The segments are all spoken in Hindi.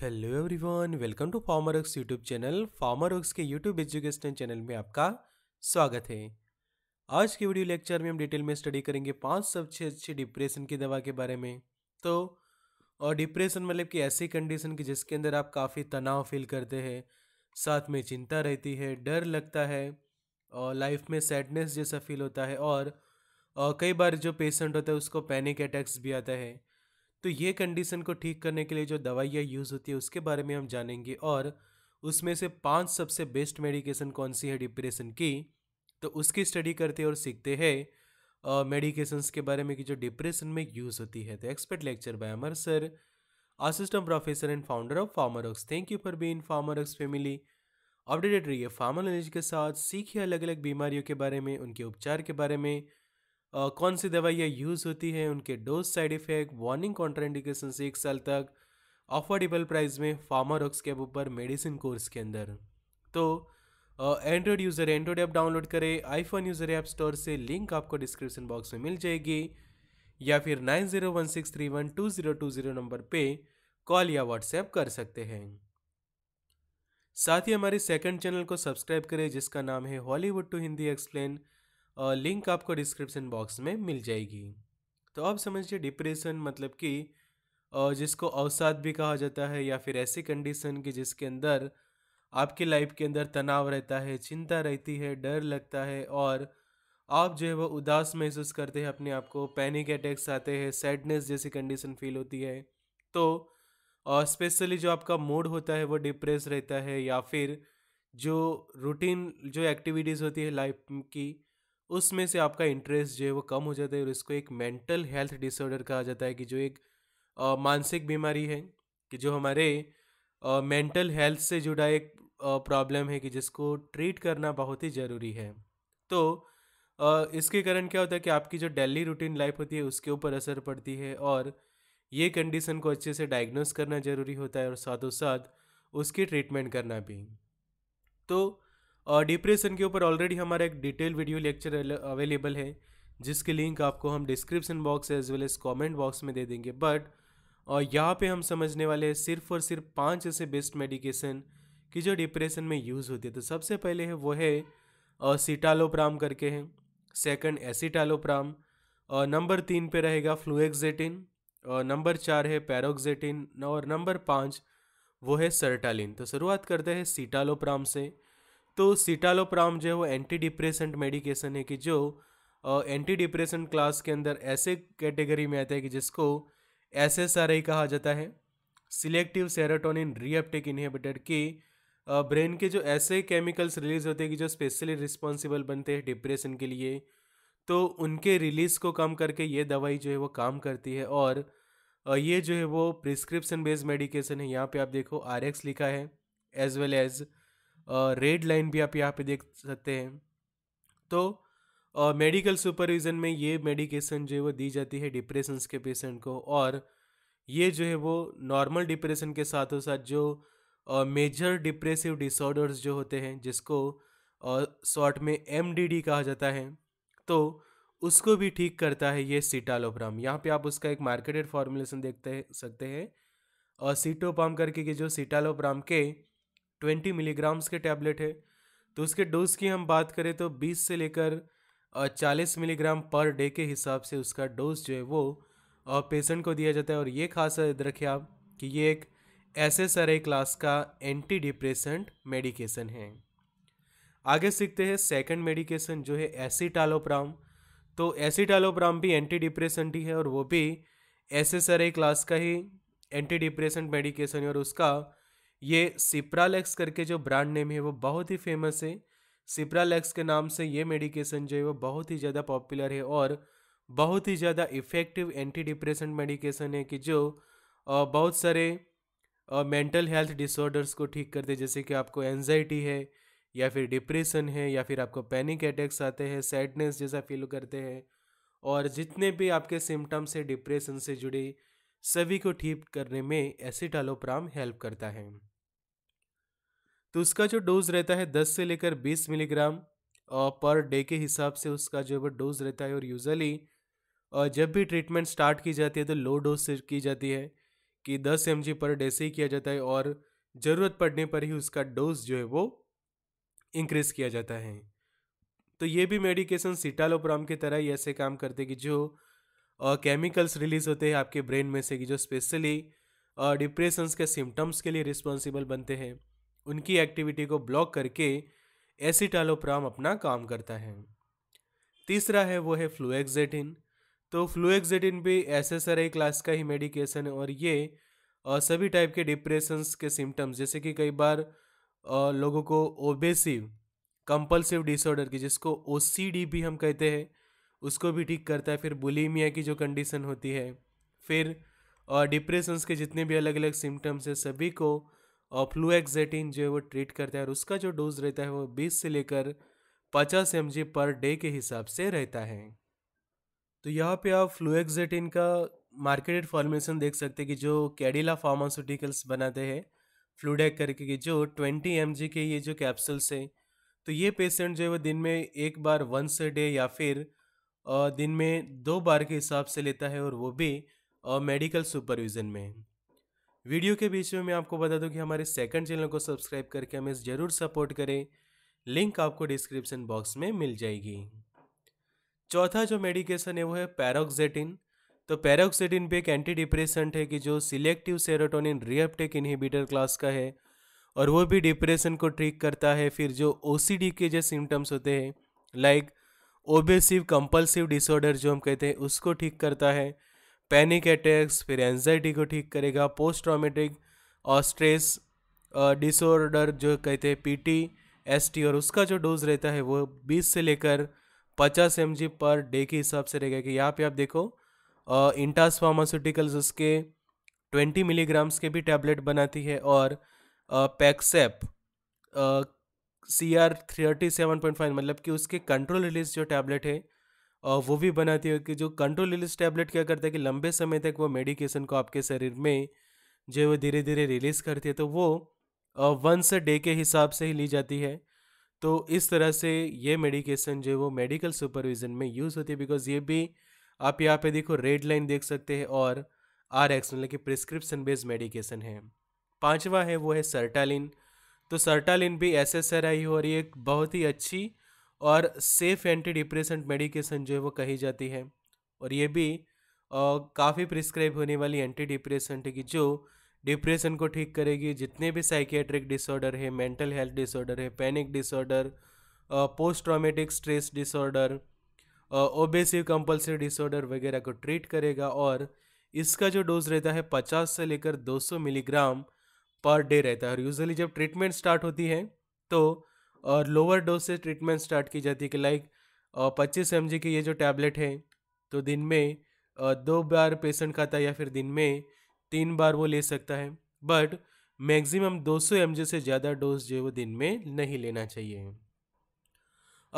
hello everyone welcome to farmer works YouTube channel farmer works के यूट्यूब एजुकेशनल चैनल में आपका स्वागत है आज के वीडियो लेक्चर में हम डिटेल में स्टडी करेंगे पांच सबसे अच्छी डिप्रेशन की दवा के बारे में तो और डिप्रेशन मतलब कि ऐसी कंडीशन की जिसके अंदर आप काफ़ी तनाव फील करते हैं साथ में चिंता रहती है डर लगता है और लाइफ में सैडनेस जैसा फील होता है और, और कई बार जो पेशेंट होता है उसको पैनिक अटैक्स भी आता है तो ये कंडीशन को ठीक करने के लिए जो दवाइयाँ यूज़ होती है उसके बारे में हम जानेंगे और उसमें से पांच सबसे बेस्ट मेडिकेशन कौन सी है डिप्रेशन की तो उसकी स्टडी करते और सीखते हैं मेडिकेशंस के बारे में कि जो डिप्रेशन में यूज़ होती है तो expert lecture by Amar sir assistant professor and founder of Pharmarocks thank you for being Pharmarocks family updated रहिए फार्मर नॉलेज के साथ सीखिए अलग अलग बीमारियों के बारे में उनके उपचार के बारे में कौन सी दवाइयाँ यूज़ होती हैं उनके dose side effect warning contraindication एक साल तक अफोर्डेबल प्राइस में फार्मा रॉक्स ऊपर मेडिसिन कोर्स के अंदर तो Android user Android app download करें आईफोन यूज़र ऐप स्टोर से लिंक आपको डिस्क्रिप्शन बॉक्स में मिल जाएगी या फिर nine zero one six three one two zero two zero number पे कॉल या व्हाट्सएप कर सकते हैं साथ ही हमारे सेकंड चैनल को सब्सक्राइब करें जिसका नाम है Hollywood to Hindi explain link आपको डिस्क्रिप्शन बॉक्स में मिल जाएगी तो अब समझिए डिप्रेशन मतलब कि जिसको अवसाद भी कहा जाता है या फिर ऐसी कंडीशन कि जिसके अंदर आपकी लाइफ के अंदर तनाव रहता है चिंता रहती है डर लगता है और आप जो है वह उदास महसूस करते हैं अपने आप को पैनिक अटैक्स आते हैं सैडनेस जैसी कंडीशन फील होती है तो स्पेशली जो आपका मूड होता है वो डिप्रेस रहता है या फिर जो रूटीन जो एक्टिविटीज़ होती है लाइफ की उसमें से आपका इंटरेस्ट जो है वो कम हो जाता है और इसको एक मेंटल हेल्थ डिसऑर्डर कहा जाता है कि जो एक मानसिक बीमारी है कि जो हमारे मेंटल हेल्थ से जुड़ा एक प्रॉब्लम है कि जिसको ट्रीट करना बहुत ही ज़रूरी है तो आ, इसके कारण क्या होता है कि आपकी जो डेली रूटीन लाइफ होती है उसके ऊपर असर पड़ती है और ये कंडीशन को अच्छे से डायग्नोस करना ज़रूरी होता है और साथ उसकी ट्रीटमेंट करना भी तो और डिप्रेशन के ऊपर ऑलरेडी हमारा एक डिटेल वीडियो लेक्चर अवेलेबल है जिसके लिंक आपको हम description box as well as comment box में दे देंगे बट और यहाँ पे हम समझने वाले हैं सिर्फ और सिर्फ पांच ऐसे बेस्ट मेडिकेशन कि जो डिप्रेशन में यूज़ होती है तो सबसे पहले है वो है सीटालोप्राम करके हैं सेकंड एसिटालोप्राम और नंबर तीन पे रहेगा फ्लूएक्जेटिन और नंबर चार है पैरोक्जेटिन और नंबर पाँच वो है सर्टालिन तो शुरुआत करते हैं सीटालोप्राम से तो सिटालोप्राम जो है वो एंटी डिप्रेसेंट मेडिकेशन है कि जो एंटी डिप्रेसेंट क्लास के अंदर ऐसे कैटेगरी में आता है कि जिसको एस एस आर आई कहा जाता है सिलेक्टिव सेरोटोनिन रिएप्टिक इनहेबिटर की ब्रेन के जो ऐसे केमिकल्स रिलीज होते हैं कि जो स्पेशली रिस्पॉन्सिबल बनते हैं डिप्रेशन के लिए तो उनके रिलीज़ को कम करके ये दवाई जो है वो काम करती है और ये जो है वो प्रिस्क्रिप्शन बेस्ड मेडिकेशन है यहाँ पे आप देखो आर लिखा है as well as red line भी आप यहाँ पे देख सकते हैं तो मेडिकल uh, सुपरविज़न में ये मेडिकेशन जो है वो दी जाती है डिप्रेशंस के पेशेंट को और ये जो है वो नॉर्मल डिप्रेशन के साथों साथ जो मेजर डिप्रेसिव डिसऑर्डर्स जो होते हैं जिसको शॉर्ट uh, में एम कहा जाता है तो उसको भी ठीक करता है ये सीटालोप्राम यहाँ पे आप उसका एक मार्केटेड फॉर्मुलेशन देखते सकते हैं और सीटोपाम करके जो सीटालोप्राम के ट्वेंटी मिलीग्राम्स के टैबलेट है तो उसके डोज़ की हम बात करें तो बीस से लेकर चालीस मिलीग्राम पर डे के हिसाब से उसका डोज़ जो है वो पेशेंट को दिया जाता है और ये खास याद रखिए आप कि ये एक ऐसे सारे क्लास का एंटी डिप्रेशेंट मेडिकेशन है आगे सीखते हैं सेकंड मेडिकेशन जो है एसिटालोप्राम तो एसिटालोप्राम भी एंटी डिप्रेसेंट ही है और वो भी ऐसे सारे क्लास का ही एंटी डिप्रेसेंट मेडिकेशन है और उसका ये सिप्रालेक्स करके जो ब्रांड नेम है वो बहुत ही फेमस है सिप्रालेक्स के नाम से ये मेडिकेशन जो है वो बहुत ही ज़्यादा पॉपुलर है और बहुत ही ज़्यादा इफ़ेक्टिव एंटी डिप्रेशन मेडिकेशन है कि जो बहुत सारे मेंटल हेल्थ डिसऑर्डर्स को ठीक करते जैसे कि आपको एनजाइटी है या फिर डिप्रेशन है या फिर आपको पैनिक अटैक्स आते हैं सैडनेस जैसा फील करते हैं और जितने भी आपके सिम्टम्स है डिप्रेशन से जुड़ी सभी को ठीक करने में एसिटालोप्राम हेल्प करता है तो उसका जो डोज रहता है 10 से लेकर 20 मिलीग्राम और पर डे के हिसाब से उसका जो है डोज रहता है और यूजली और जब भी ट्रीटमेंट स्टार्ट की जाती है तो लो डोज से की जाती है कि 10 एम पर डे से ही किया जाता है और ज़रूरत पड़ने पर ही उसका डोज जो है वो इंक्रीज़ किया जाता है तो ये भी मेडिकेशन सिटालोप्राम की तरह ही ऐसे काम करते कि जो केमिकल्स रिलीज होते हैं आपके ब्रेन में से कि जो स्पेशली डिप्रेशंस के सिम्टम्स के लिए रिस्पॉन्सिबल बनते हैं उनकी एक्टिविटी को ब्लॉक करके एसिटालोप्राम अपना काम करता है तीसरा है वो है फ्लूएक्जेटिन तो फ्लूएक्जेटिन भी ऐसे आई क्लास का ही मेडिकेशन है और ये सभी टाइप के डिप्रेशंस के सिम्टम्स जैसे कि कई बार लोगों को ओबेसिव कंपल्सिव डिसऑर्डर की जिसको ओ भी हम कहते हैं उसको भी ठीक करता है फिर बुलीमिया की जो कंडीशन होती है फिर और डिप्रेशंस के जितने भी अलग अलग सिम्टम्स है सभी को और फ्लूएक्जेटिन जो है वो ट्रीट करता है और उसका जो डोज रहता है वो बीस से लेकर पचास एम पर डे के हिसाब से रहता है तो यहाँ पे आप फ्लूएक्जेटिन का मार्केटेड फॉर्मेशन देख सकते हैं कि जो कैडिला फार्मास्यूटिकल्स बनाते हैं फ्लूडेक करके कि जो ट्वेंटी एम के ये जो कैप्सुल्स हैं तो ये पेशेंट जो है वो दिन में एक बार वंस डे या फिर दिन में दो बार के हिसाब से लेता है और वो भी मेडिकल सुपरविज़न में वीडियो के बीच में मैं आपको बता दूं कि हमारे सेकंड चैनल को सब्सक्राइब करके हमें ज़रूर सपोर्ट करें लिंक आपको डिस्क्रिप्शन बॉक्स में मिल जाएगी चौथा जो मेडिकेशन है वो है पैरोक्जेटिन तो पैरोक्सेटिन पे एक एंटी डिप्रेशेंट है कि जो selective serotonin reuptake inhibitor class का है और वो भी डिप्रेशन को ट्रीट करता है फिर जो ओ के जो सिम्टम्स होते हैं like like obsessive compulsive disorder जो हम कहते हैं उसको ठीक करता है पैनिक अटैक्स फिर एनजाइटी को ठीक करेगा पोस्ट ट्रामेटिक और स्ट्रेस डिसऑर्डर जो कहते हैं पीटी एसटी और उसका जो डोज रहता है वो 20 से लेकर 50 एम पर डे के हिसाब से रहेगा कि यहाँ पे आप देखो इंटास फार्मास्यूटिकल्स उसके 20 मिलीग्राम्स के भी टैबलेट बनाती है और Paxep C R thirty seven point five मतलब कि उसके कंट्रोल रिलीज जो टैबलेट है वो भी बनाती है कि जो कंट्रोल रिलीज टैबलेट क्या करता है कि लंबे समय तक वो मेडिकेशन को आपके शरीर में जो है वो धीरे धीरे रिलीज़ करती है तो वो वंस डे के हिसाब से ही ली जाती है तो इस तरह से ये मेडिकेशन जो है वो मेडिकल सुपरविज़न में यूज़ होती है बिकॉज ये भी आप यहाँ पे देखो रेड लाइन देख सकते हैं और आर एक्स मतलब कि प्रिस्क्रिप्शन बेस्ड मेडिकेशन है पाँचवा है वो है सर्टालिन तो सर्टालिन भी एस एस आर आई हो एक बहुत ही अच्छी और सेफ एंटी डिप्रेशन मेडिकेशन जो है वो कही जाती है और ये भी काफ़ी प्रिस्क्राइब होने वाली एंटी है कि जो डिप्रेशन को ठीक करेगी जितने भी साइकेट्रिक डिसऑर्डर है मेंटल हेल्थ डिसऑर्डर है panic disorder post traumatic stress disorder obsessive compulsive disorder वगैरह को ट्रीट करेगा और इसका जो डोज रहता है 50 से लेकर 200 मिलीग्राम पर डे रहता है और यूजली जब ट्रीटमेंट स्टार्ट होती है तो और लोअर डोज से ट्रीटमेंट स्टार्ट की जाती है कि लाइक पच्चीस एम की ये जो टैबलेट है तो दिन में दो बार पेशेंट खाता है या फिर दिन में तीन बार वो ले सकता है बट मैक्सिमम 200 एम से ज़्यादा डोज जो है वो दिन में नहीं लेना चाहिए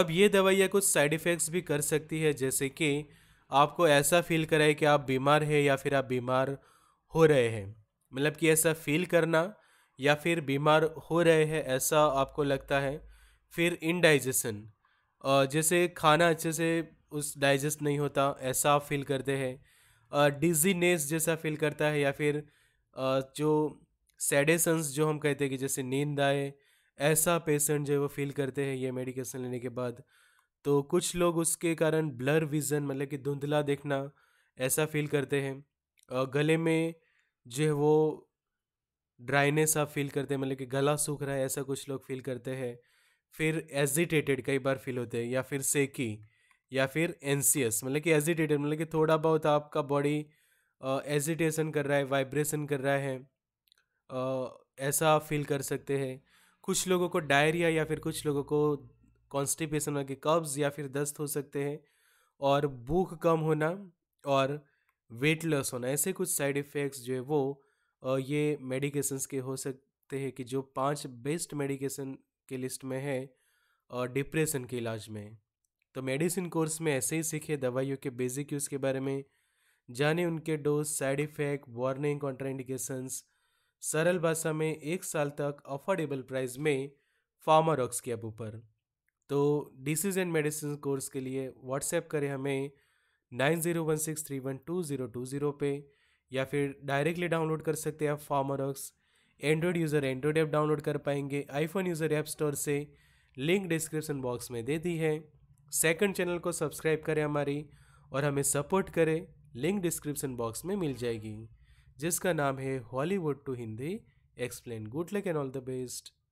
अब ये दवाइयाँ कुछ साइड इफ़ेक्ट्स भी कर सकती है जैसे कि आपको ऐसा फील कराए कि आप बीमार है या फिर आप बीमार हो रहे हैं मतलब कि ऐसा फील करना या फिर बीमार हो रहे हैं ऐसा आपको लगता है फिर इनडाइजेशन जैसे खाना अच्छे से उस डाइजेस्ट नहीं होता ऐसा आप फील करते हैं डिजीनेस जैसा फील करता है या फिर जो सैडेसन्स जो हम कहते हैं कि जैसे नींद आए ऐसा पेशेंट जो है वो फील करते हैं ये मेडिकेशन लेने के बाद तो कुछ लोग उसके कारण ब्लर विज़न मतलब कि धुंधला देखना ऐसा फील करते हैं गले में जो है वो ड्राइनेस आप फील करते हैं मतलब कि गला सूख रहा है ऐसा कुछ लोग फील करते हैं फिर एजिटेटेड कई बार फील होते हैं या फिर सेकी या फिर एनसीएस मतलब कि एजिटेटेड मतलब कि थोड़ा बहुत आपका बॉडी एजिटेशन कर रहा है वाइब्रेशन कर रहा है ऐसा आप फील कर सकते हैं कुछ लोगों को डायरिया या फिर कुछ लोगों को कॉन्स्टिपेशन मतलब कि कब्ज़ या फिर दस्त हो सकते हैं और भूख कम होना और वेट लॉस होना ऐसे कुछ साइड इफ़ेक्ट्स जो है वो ये मेडिकेशंस के हो सकते हैं कि जो पांच बेस्ट मेडिकेशन के लिस्ट में है डिप्रेशन के इलाज में तो मेडिसिन कोर्स में ऐसे ही सीखे दवाइयों के बेसिक यूज़ के बारे में जाने उनके dose side effect warning contraindications सरल भाषा में एक साल तक अफोर्डेबल प्राइस में फार्मारॉक्स के ऐप ऊपर तो डिसीज एंड मेडिसिन कोर्स के लिए व्हाट्सएप करें हमें nine zero one six three one two zero two zero पे या फिर डायरेक्टली डाउनलोड कर सकते हैं आप Pharmarocks Android user Android app download कर पाएंगे आईफोन यूज़र ऐप स्टोर से लिंक डिस्क्रिप्शन बॉक्स में दे दी है सेकंड चैनल को सब्सक्राइब करें हमारी और हमें सपोर्ट करें लिंक डिस्क्रिप्शन बॉक्स में मिल जाएगी जिसका नाम है Hollywood to Hindi explain good luck and all the best